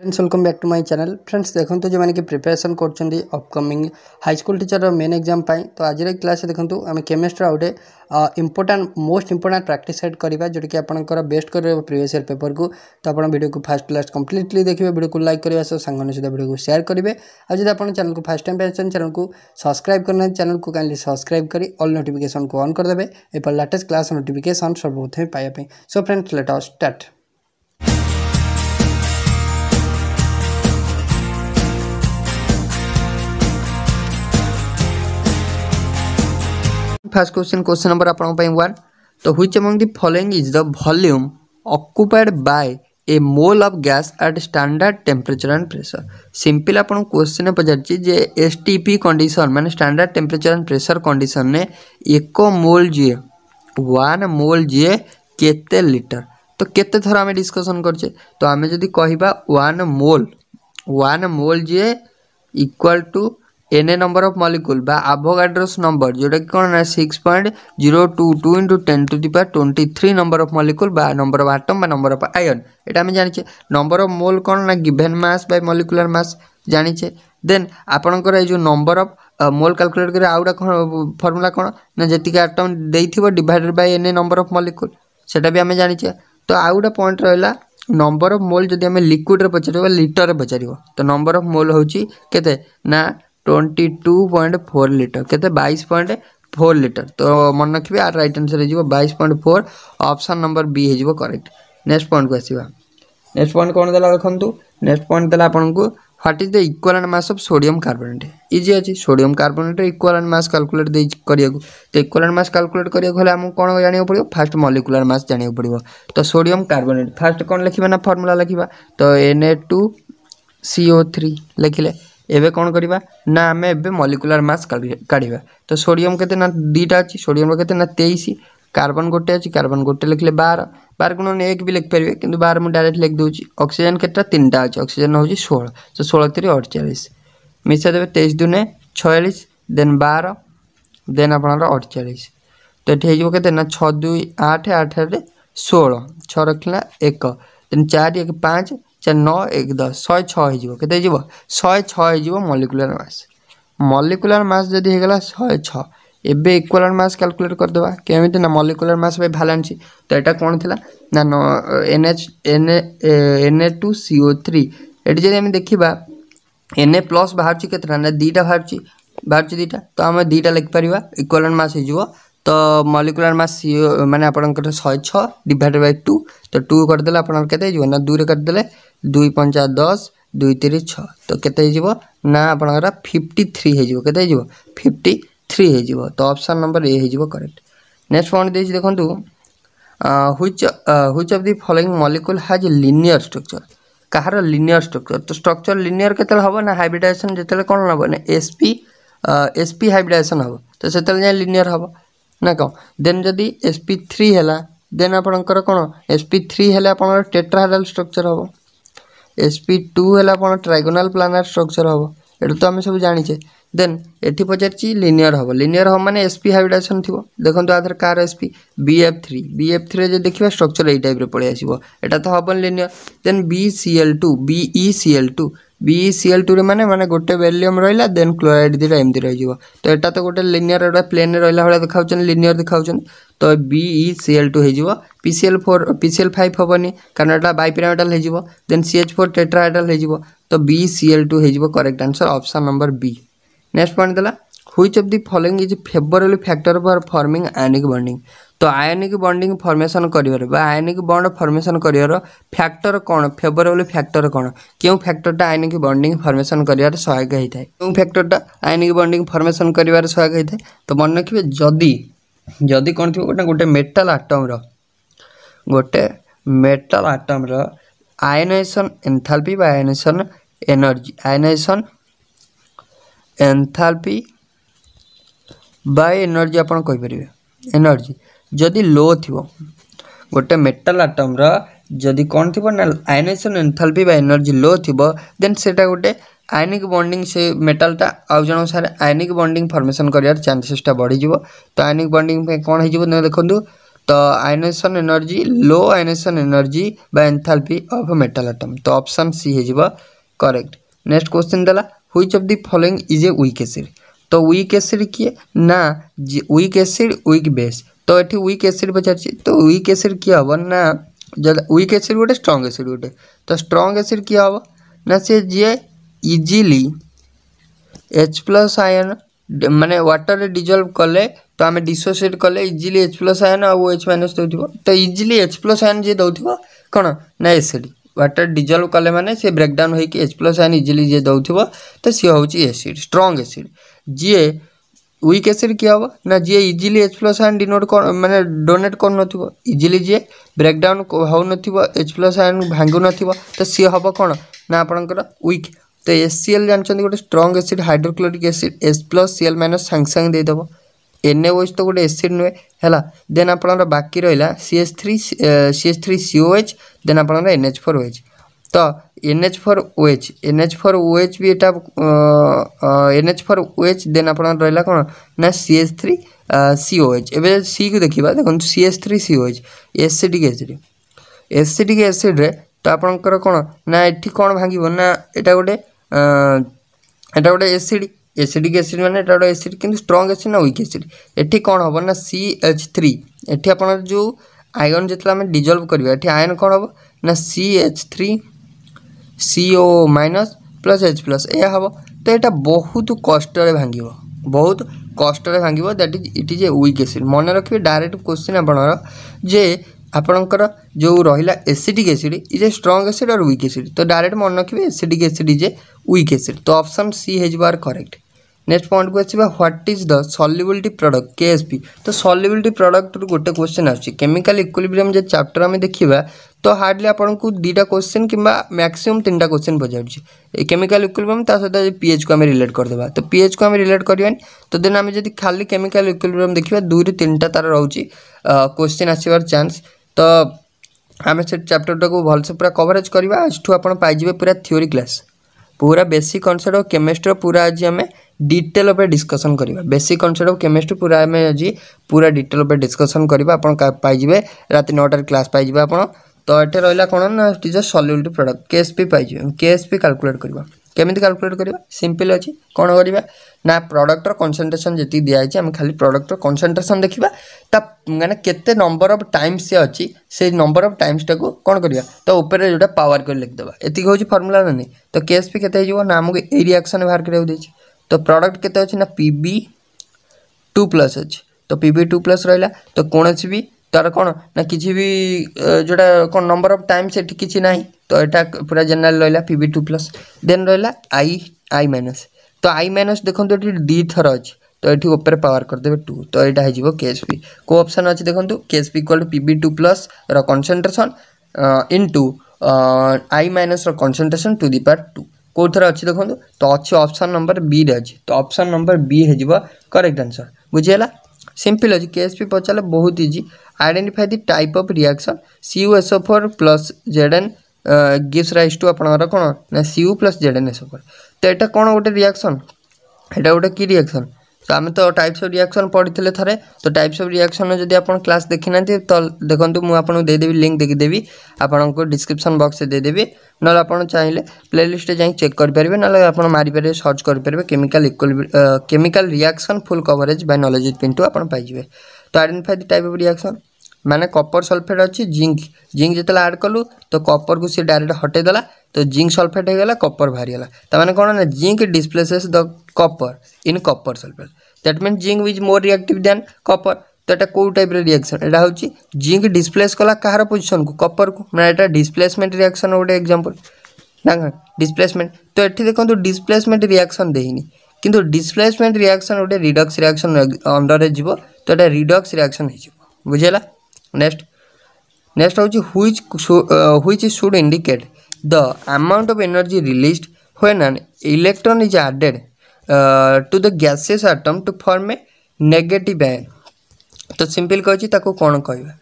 friends welcome back to my channel friends দেখুন যে preparation করছেন upcoming high school teacher main exam তো আজ ক্লাস দেখুন আমি কেমিস্ট্রি আউটে important most important practice set করা যেটা কি আপনার বেস্ট করবে প্রিভিয়স ইয়ার পেপর কু তো আপনার ভিডিও को फास्ट लास्ट कम्प्लीटली देखिए भिडियो को लाइक करने सह सांग सहित भिडियो को सेयार करेंगे आज जब आप चैनल को फास्ट टाइम पे चैनल को सब्सक्राइब करना चैनल को काइंडली सब्सक्राइब कर ऑल नोटिफिकेशन को ऑन करदे एपर लेटेस्ट क्लास नोटिफिकेशन सर्वप्रथमें पाइबा so friends let our start first question question number आप वन तो which am the following is the volume occupied by a mole of gas at standard temperature and pressure simple आप question पचारे S TP condition मैंने standard temperature and pressure condition ने एक मोल जीए one mole जीए के litre तो केते थर आम डिस्कसन करे तो आम जी कह वन मोल वन मोल जीए equal to N A number of molecule বা আভোগাড্রোস নম্বর যেটা কি কোণ না six point zero two two into ten to the power twenty three number of molecule বা নম্বর অফ আটম বা number of ion এটা আমি জানিছে নম্বর অফ মোল কোণ না given mass by molecular mass জানিছে দেন আপনার এই যে নম্বর অফ মোল ক্যালকুলেট করে আউটা ফর্মুলা কোণ না যেত আটম দেইথিব divided by N A number of molecule সেটা বি আমি জানিছে তো আউ গোটা পয়েন্ট রহলা নম্বর অফ মোল যদি আমি লিকুইড্রে পচারিব লিটরে পচারিব তো নম্বর অফ মোল হচ্ছে কেতে না twenty two point four litre କେତେ ବାଇଶ ପଏଣ୍ଟ ଫୋର୍ ଲିଟର ତ ମନେ ରଖିବେ ଆର୍ ରାଇଟ୍ ଆନ୍ସର୍ ହେଇଯିବ ବାଇଶ point four option number B ହେଇଯିବ କରେକ୍ଟ ନେକ୍ସଟ ପଏଣ୍ଟକୁ ଆସିବା ନେକ୍ସଟ ପଏଣ୍ଟ କ'ଣ ଦେଲା ଦେଖନ୍ତୁ ନେକ୍ସଟ ପଏଣ୍ଟ ଦେଲା ଆପଣଙ୍କୁ what is the equal and mass of sodium carbonate easy ଅଛି ସୋଡ଼ିୟମ୍ କାର୍ବୋନେଟ୍ର ଇକ୍ୱାଲ୍ ଆଣ୍ଡ ମାସ୍ କାଲକୁଲେଟ୍ ଦେଇ କରିବାକୁ ତ ଇକ୍ୱାଲ୍ ଆଣ୍ଡ ମାସ୍ କାଲକୁଲେଟ୍ କରିବାକୁ ହେଲେ ଆମକୁ କ'ଣ ଜାଣିବାକୁ ପଡ଼ିବ ଫାଷ୍ଟ ମଲିକୁଲାର ମାସ୍ ଜାଣିବାକୁ ପଡ଼ିବ ତ ସୋଡ଼ିୟମ୍ କାର୍ବୋନେଟ୍ ଫାଷ୍ଟ କ'ଣ ଲେଖିବା ନା ଫର୍ମୁଲା ଲେଖିବା ତ N A two C O three ଲେଖିଲେ एवं कौन करवा ना आम एलिकुलार मस काढ़ तो सोडियम के दीटा अच्छी सोडियम के तेईस कार्बन गोटे अच्छी कार्बन गोटे लिखले बार बार गुण एक भी लिखिपर कि बार मुझे डायरेक्ट लिख दूँ अक्सीजेन केन टा अच्छे अक्सीजेन हो षोह तो षोह तीन अड़चाश मिसाइदे तेईस दुने छयास देन बार देन आप अड़चाश तो ये हो छु आठ आठ षोह छ रखा एक दे चार एक पाँच ଚାରି ନଅ ଏକ ଦଶ ଶହେ ଛଅ ହେଇଯିବ କେତେ ହେଇଯିବ ଶହେ ଛଅ ହେଇଯିବ ମଲିକୁଲାର ମାସ୍ ମଲିକୁଲାର ମାସ୍ ଯଦି ହେଇଗଲା ଶହେ ଛଅ ଏବେ ଇକ୍ୱାଲାର ମାସ୍ କ୍ୟାଲକୁଲେଟ୍ କରିଦେବା କେମିତି ନା ମଲିକୁଲାର ମାସ୍ ବାଇ ଭାଲାନ୍ସି ତ ଏଇଟା କ'ଣ ଥିଲା ନା N H N N A two C O three ଏଠି ଯଦି ଆମେ ଦେଖିବା ଏନ୍ ଏ ପ୍ଲସ୍ ବାହାରୁଛି କେତେଟା ନା ଦୁଇଟା ବାହାରୁଛି ବାହାରୁଛି ଦୁଇଟା ତ ଆମେ ଦୁଇଟା ଲେଖିପାରିବା ଇକ୍ୱାଲାର ମାସ୍ ହେଇଯିବ ତ ମଲିକୁଲାର ମାସ୍ ସିଓ ମାନେ ଆପଣଙ୍କର ଶହେ ଛଅ ଡିଭାଇଡ଼େଡ଼ ବାଇ ଟୁ ତ ଟୁ କରିଦେଲେ ଆପଣଙ୍କର କେତେ ହେଇଯିବ ନା ଦୁଇରେ କରିଦେଲେ ଦୁଇ ପଞ୍ଚା ଦଶ ଦୁଇ ତିରିଶ ଛଅ ତ କେତେ ହେଇଯିବ ନା ଆପଣଙ୍କର ଫିଫ୍ଟି ଥ୍ରୀ ହେଇଯିବ କେତେ ହେଇଯିବ ଫିଫ୍ଟି ଥ୍ରୀ ହେଇଯିବ ତ ଅପସନ୍ ନମ୍ବର ଏ ହେଇଯିବ କରେକ୍ଟ ନେକ୍ସଟ ପଏଣ୍ଟ ଦେଇଛି ଦେଖନ୍ତୁ which which of the following molecule has linear structure କାହାର ଲିନିୟର ଷ୍ଟ୍ରକ୍ଚର ତ ଷ୍ଟ୍ରକ୍ଚର ଲିନିୟର କେତେବେଳେ ହେବ ନା ହାଇବ୍ରିଡାଇଜେସନ୍ ଯେତେବେଳେ କ'ଣ ହେବ ନା ଏସ୍ପି ଏସ୍ପି ହାଇବ୍ରିଡାଇଜେସନ୍ ହେବ ତ ସେତେବେଳେ ଯାଇ ଲିନିୟର ହେବ ନା କ'ଣ ଦେନ୍ ଯଦି ଏସ୍ ପି ଥ୍ରୀ ହେଲା ଦେନ୍ ଆପଣଙ୍କର କ'ଣ ଏସ୍ ପି ଥ୍ରୀ ହେଲେ ଆପଣଙ୍କର ଟେଟ୍ରାହାଡାଲ୍ ଷ୍ଟ୍ରକ୍ଚର୍ ହେବ ଏସ୍ ପି ଟୁ ହେଲେ ଆପଣ ଟ୍ରାଇଗୋନାଲ୍ ପ୍ଲାନାର୍ ଷ୍ଟ୍ରକ୍ଚର୍ ହେବ ଏଠୁ ତ ଆମେ ସବୁ ଜାଣିଛେ ଦେନ୍ ଏଠି ପଚାରିଛି ଲିନିୟର ହେବ ଲିନିୟର ହେବ ମାନେ ଏସ୍ ପି ହାଇବ୍ରିଡେସନ୍ ଥିବ ଦେଖନ୍ତୁ ଆଧାର କାହାର S P B F three B F ଥ୍ରୀରେ ଯଦି ଦେଖିବା ଷ୍ଟ୍ରକ୍ଚର୍ ଏଇ ଟାଇପ୍ରେ ପଳେଇ ଆସିବ ଏଇଟା ତ ହେବନି linear then B C L two B E C L two B CL টুরে মানে মানে গোটে বেলিয়ম রহিলা দেন ক্লোরাইড দিটা এমতি রহিযিব তো এটা তো গোটে লিনিয়ার এটা প্লেনে রহিলা ভাবে দেখাউছেন লিনিয়ার দেখাউছেন তো বি ই সিএল টু হইযিব পিসিএল ফোর পিসিএল ফাইভ হবনি কারণ এটা বাইপিরামিডাল হইযিব দেন সিএচ ফোর টেট্রাহাইডাল হইযিব তো বি সিএল টু হইযিব correct answer option number B next point দেলা which of the following is favourably factor for forming ionic bonding ତ ionic bonding formation କରିବାର ବା ଆୟନିକ ବଣ୍ଡ ଫର୍ମେସନ୍ କରିବାର ଫ୍ୟାକ୍ଟର କ'ଣ favourable factor କ'ଣ କେଉଁ ଫ୍ୟାକ୍ଟରଟା ଆୟନିକ ବଣ୍ଡିଂ ଫର୍ମେସନ୍ କରିବାରେ ସହାୟକ ହୋଇଥାଏ କେଉଁ ଫ୍ୟାକ୍ଟରଟା ଆୟନିକ ବଣ୍ଡିଂ ଫର୍ମେସନ୍ କରିବାରେ ସହାୟକ ହୋଇଥାଏ ତ ମନେ ରଖିବେ ଯଦି ଯଦି କ'ଣ ଥିବ ଗୋଟେ ଗୋଟେ ମେଟାଲ୍ ଆଟମ୍ର ଗୋଟେ ମେଟାଲ୍ ଆଟମ୍ର ଆୟନାଇସନ୍ ଏନ୍ଥାଲପି ବା ଆୟନାଇସନ୍ ଏନର୍ଜି ଆୟନାଇସନ୍ ଏନ୍ଥାଲପି ବା ଏନର୍ଜି ଆପଣ କହିପାରିବେ ଏନର୍ଜି ଯଦି ଲୋ ଥିବ ଗୋଟେ ମେଟାଲ୍ ଆଟମ୍ର ଯଦି କ'ଣ ଥିବ ନା ଆୟନାଇଜେସନ୍ ଏନ୍ଥାଲପି ବା ଏନର୍ଜି ଲୋ ଥିବ ଦେନ୍ ସେଇଟା ଗୋଟେ ଆୟନିକ୍ ବଣ୍ଡିଂ ସେ ମେଟାଲ୍ଟା ଆଉ ଜଣଙ୍କ ସାଙ୍ଗରେ ଆୟନିକ୍ ବଣ୍ଡିଂ ଫର୍ମେସନ୍ କରିବାର ଚାନ୍ସେସ୍ଟା ବଢ଼ିଯିବ ତ ଆୟନିକ୍ ବଣ୍ଡିଂ ପାଇଁ କ'ଣ ହେଇଯିବ ଦେଖନ୍ତୁ ତ ଆୟନାଇଜେସନ୍ ଏନର୍ଜି ଲୋ ଆୟନାଇଜେସନ୍ ଏନର୍ଜି ବା ଏନ୍ଥାଲପି ଅଫ୍ ମେଟାଲ୍ ଆଟମ୍ ତ ଅପସନ୍ ସି ହେଇଯିବ କରେକ୍ଟ ନେକ୍ସଟ କ୍ୱେଶ୍ଚିନ୍ ଦେଲା which of the following is a weak acid তো উইক অ্যাসিড কি না উইক অ্যাসিড উইক বেস तो, तो, तो ये विक् एसीड पचार तो विक एसीड किए हम ना जब विक एसीड गोटे स्ट्रंग एसीड गोटे तो स्ट्रंग एसीड किए हम ना सी जी इजिली एच प्लस आयन मानने वाटर डिजल्व कले तो आम डिसोसीएट कले easily H plus ion H minus दे तो इजिली एच प्लस आयन जी दौर कौन ना एसीड व्टर डिजल्व कले मैंने से ब्रेकडाउन होच प्लस आयन इजिली जी दौर तो सी हूँ एसीड स्ट्रंग एसीड जी ୱିକ୍ ଏସ୍ରେ କିଏ ହେବ ନା ଯିଏ easily H plus ion denote ମାନେ ଡୋନେଟ୍ କରୁନଥିବ ଇଜିଲି ଯିଏ ବ୍ରେକ୍ଡାଉନ୍ ହେଉନଥିବ ଏଚ୍ ପ୍ଲସ୍ ଆୟନ୍ ଭାଙ୍ଗୁନଥିବ ତ ସିଏ ହେବ କ'ଣ ନା ଆପଣଙ୍କର ୱିକ୍ ତ ଏସ୍ ସି ଏଲ୍ ଜାଣିଛନ୍ତି ଗୋଟେ strong acid hydrochloric acid S plus C L minus ସାଙ୍ଗେ ସାଙ୍ଗେ ଦେଇଦେବ ଏନ୍ ଏ ଓଏଚ୍ ତ ଗୋଟେ ଏସିଡ଼୍ ନୁହେଁ ହେଲା ଦେନ୍ ଆପଣଙ୍କର ବାକି ରହିଲା C S three C S three C O H then ଆପଣଙ୍କର ଏନ୍ ଏଚ୍ ଫୋର୍ ଓଏଚ୍ ତ N H four OH N H four OH B ଏଇଟା N H four OH then ଆପଣଙ୍କର ରହିଲା କ'ଣ ନା C H three C O H ଏବେ ସିକୁ ଦେଖିବା ଦେଖନ୍ତୁ C H three C O H S C T acid S C T ଏସିଡ଼୍ରେ ତ ଆପଣଙ୍କର କ'ଣ ନା ଏଠି କ'ଣ ଭାଙ୍ଗିବ ନା ଏଇଟା ଗୋଟେ ଏଇଟା ଗୋଟେ ଏସିଡ଼୍ ଏସିଡ଼ିକ୍ ଏସିଡ଼୍ ମାନେ ଏଇଟା ଗୋଟେ ଏସିଡ଼୍ କିନ୍ତୁ ଷ୍ଟ୍ରଙ୍ଗ୍ ଏସିଡ଼୍ ନା ୱିକ୍ ଏସିଡ଼୍ ଏଠି କ'ଣ ହେବ ନା ସି ଏଚ୍ ଥ୍ରୀ ଏଠି ଆପଣ ଯେଉଁ ଆଇରନ୍ ଯେତେବେଳେ ଆମେ ଡିଜଲ୍ଭ କରିବା ଏଠି ଆଇରନ୍ କ'ଣ ହେବ ନା C H three C O minus plus H plus ଏହା ହେବ ତ ଏଇଟା ବହୁତ କଷ୍ଟରେ ଭାଙ୍ଗିବ ବହୁତ କଷ୍ଟରେ ଭାଙ୍ଗିବ that is it is a weak acid ମନେ ରଖିବେ ଡାଇରେକ୍ଟ କୋଶ୍ଚିନ୍ ଆପଣଙ୍କର ଯେ ଆପଣଙ୍କର ଯେଉଁ ରହିଲା acidic acid is a strong acid or weak acid ତ ଡାଇରେକ୍ଟ ମନେ ରଖିବେ acidic acid is a weak acid ତ ଅପସନ୍ ସି ହେଇଯିବ ଆର୍ କରେକ୍ଟ ନେକ୍ସଟ ପଏଣ୍ଟକୁ ଆସିବା what is the solubility product KSP ତ ସଲ୍ୟୁବିଲିଟି ପ୍ରଡ଼କ୍ଟରୁ ଗୋଟେ କ୍ୱେଶ୍ଚନ୍ ଆସୁଛି କେମିକାଲ ଇକ୍ୱିଲିବ୍ରିୟମ୍ ଯେ ଚାପ୍ଟର ଆମେ ଦେଖିବା ତ ହାର୍ଡ଼ଲି ଆପଣଙ୍କୁ ଦୁଇଟା କୋଶ୍ଚିନ୍ କିମ୍ବା ମ୍ୟାକ୍ସିମମ୍ ତିନିଟା କୋଶ୍ଚିନ୍ ପଚାରୁଛି ଏ କେମିକାଲ ଇକ୍ୱିଲିବ୍ରିୟମ୍ ତା ସହିତ ପିଏଚ୍କୁ ଆମେ ରିଲେଟ୍ କରିଦେବା ତ ପିଏଚ୍କୁ ଆମେ ରିଲେଟ୍ କରିବାନି ତ ଦେନ୍ ଆମେ ଯଦି ଖାଲି କେମିକାଲ ଇକ୍ୱିଲିବ୍ରିୟମ୍ ଦେଖିବା ଦୁଇରୁ ତିନିଟା ତା'ର ରହୁଛି କୋଶ୍ଚିନ୍ ଆସିବାର ଚାନ୍ସ ତ ଆମେ ସେ ଚାପ୍ଟରଟାକୁ ଭଲସେ ପୁରା କଭରେଜ୍ କରିବା ଏଠୁ ଆପଣ ପାଇଯିବେ ପୁରା ଥିଓରି କ୍ଲାସ୍ ପୁରା ବେସିକ୍ କନସେପ୍ଟ ଅଫ୍ କେମିଷ୍ଟ୍ରିର ପୁରା ଆଜି ଆମେ ଡିଟେଲ୍ ଉପରେ ଡିସ୍କସନ୍ କରିବା ବେସିକ୍ କନସେପ୍ଟ ଅଫ୍ କେମିଷ୍ଟ୍ରି ପୁରା ଆମେ ଆଜି ପୁରା ଡିଟେଲ୍ ଉପରେ ଡିସ୍କସନ୍ କରିବା ଆପଣ ପାଇଯିବେ ରାତି ନଅଟାରେ କ୍ଲାସ୍ ପାଇଯିବେ ଆପଣ ତ ଏଠି ରହିଲା କ'ଣ ନା ଇଟ୍ ଇଜ୍ ଅ ସଲ୍ୟୁବିଲିଟି ପ୍ରଡ଼କ୍ଟ କେଏସ୍ପି ପାଇଛୁ କେଏସ୍ପି କାଲକୁଲେଟ୍ କରିବା କେମିତି କାଲକୁଲେଟ୍ କରିବା ସିମ୍ପଲ୍ ଅଛି କ'ଣ କରିବା ନା ପ୍ରଡ଼କ୍ଟର କନ୍ସେନ୍ଟ୍ରେସନ୍ ଯେତିକି ଦିଆହେଇଛି ଆମେ ଖାଲି ପ୍ରଡ଼କ୍ଟର କନ୍ସେନ୍ଟ୍ରେସନ୍ ଦେଖିବା ତା ମାନେ କେତେ ନମ୍ବର ଅଫ୍ ଟାଇମ୍ସ ସେ ଅଛି ସେଇ ନମ୍ବର ଅଫ୍ ଟାଇମ୍ସଟାକୁ କ'ଣ କରିବା ତ ଉପରେ ଯେଉଁଟା ପାୱାର କରି ଲେଖିଦେବା ଏତିକି ହେଉଛି ଫର୍ମୁଲା ନା ନାହିଁ ତ କେଏସ୍ପି କେତେ ହେଇଯିବ ନା ଆମକୁ ଏଇ ରିଆକ୍ସନ୍ ବାହାର କରିବାକୁ ଦେଇଛି ତ ପ୍ରଡ଼କ୍ଟ କେତେ ଅଛି ନା ପି ବି ଟୁ ପ୍ଲସ୍ ଅଛି ତ ପି ବି ଟୁ ପ୍ଲସ୍ ରହିଲା ତ କୌଣସି ବି तार कौन ना किसी भी जोड़ा कौन नंबर ऑफ टाइम से किसी ना तो यहाँ पूरा जेनेल रहा पि टू प्लस देन रहा आई आई माइनस तो आई माइनस देखो दी थर अच्छे तो ये ऊपर पावर करदे टू तो यहाँ हो केएसपी को अप्सन अच्छे देखो KSP equal to P two plus concentration into I minus concentration to the power two कौ थर अच्छे देखो तो अच्छे अप्सन नंबर बी रे अच्छे तो अप्सन नंबर बी हो करेक्ट आंसर बुझेगा ସିମ୍ପଲ୍ ଅଛି କେଏସ୍ପି ପଚାରିଲେ ବହୁତ easy identify the type of reaction CU S O four plus Z N gives rise to ଆପଣଙ୍କର କ'ଣ ନା ସିୟୁ ପ୍ଲସ୍ ଜେଡ଼େନ୍ ଏସୋଫୋର୍ ତ ଏଇଟା କ'ଣ ଗୋଟେ ରିଆକ୍ସନ୍ ଏଇଟା ଗୋଟେ କି ରିଆକ୍ସନ୍ তো আমি তো টাইপস অফ রিয়াকশন পড়িলে থাকে তো টাইপস অফ রিয়াকশন যদি আপনার ক্লাস দেখি না তো দেখুন মু আপনার দেদেবি লিঙ্ক দেখিদেবি আপনার ডিসক্রিপশন বক্সে দেদেবি নহলে আপনার চাইলে প্লে লিস্টে যাই চেক করে নহলে আপনার মারিপারে সর্চ করে chemical equal chemical reaction full coverage by নলেজিৎ পিন্টু আপনার পাইবে তো identify the type of reaction मैंने कपर सल्फेट अच्छी जिंक जिंक जिते आड कलु तो कपर को सी डायरेक्ट हटेदेला तो जिंक सल्फेट होगा कपर बाहरीगला मैंने कौन ना zinc displaces the copper in copper sulphate that mean zinc is more reactive than copper तो यहाँ कोई टाइप रिएक्शन यहाँ हूँ जिंक डिस्प्लेस कला कहार पोजिशन को कपर को मैं यहाँ डिस्प्लेसमेंट रिएक्शन गोटे एक्जामपल डिस्प्लेसमेंट तो ये देखो डिस्प्लेसमेंट रिएक्शन देनी कि डिस्प्लेसमेंट रिएक्शन गोटे रिडक्स रिएक्शन अंडर जीव तो यहाँ रिडक्स रिएक्शन हो बुझेगा नेक्स्ट नेक्स्ट हूँ which which should indicate the amount of energy released when an electron is added to the gaseous atom to form a negative ion ତ simple କହିଛି ତାକୁ କ'ଣ କହିବା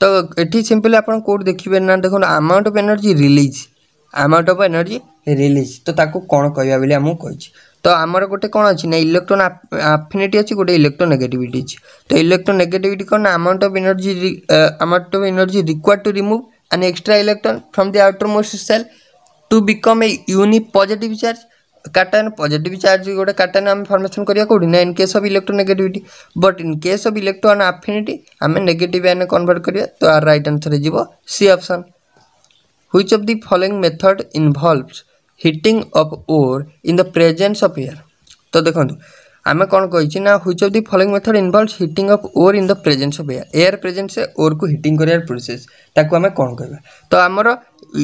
ତ ଏଠି ସିମ୍ପଲ୍ ଆପଣ କେଉଁଠି ଦେଖିବେ ନା ଦେଖନ୍ତୁ amount of energy release amount of energy release ତ ତାକୁ କ'ଣ କହିବା ବୋଲି ଆମକୁ କହିଛି ତ ଆମର ଗୋଟେ କ'ଣ ଅଛି ନା ଇଲେକ୍ଟ୍ରୋନ୍ ଆଫିନିଟି ଅଛି ଗୋଟେ ଇଲେକ୍ଟ୍ରୋ ନେଗେଟିଭିଟି ଅଛି ତ ଇଲେକ୍ଟ୍ରୋ ନେଗେଟିଭିଟି କ'ଣ ନା amount of energy amount of energy required to remove an extra electron from the outermost shell to become a uni positive charge cation positive charge ଗୋଟେ cation ଆମେ formation କରିବା କେଉଁଠି ନା in case of electronegativity but in case of electron affinity ଆମେ negative ion convert କରିବା ତ or right answer ଯିବ C option which of the following method involves heating of ore in the presence of air ତ ଦେଖନ୍ତୁ ଆମେ କ'ଣ କହିଛି ନା which of the following method involve heating of ore in the presence of air air presence ଓର୍କୁ heating କରିବାର process ତାକୁ ଆମେ କ'ଣ କହିବା ତ ଆମର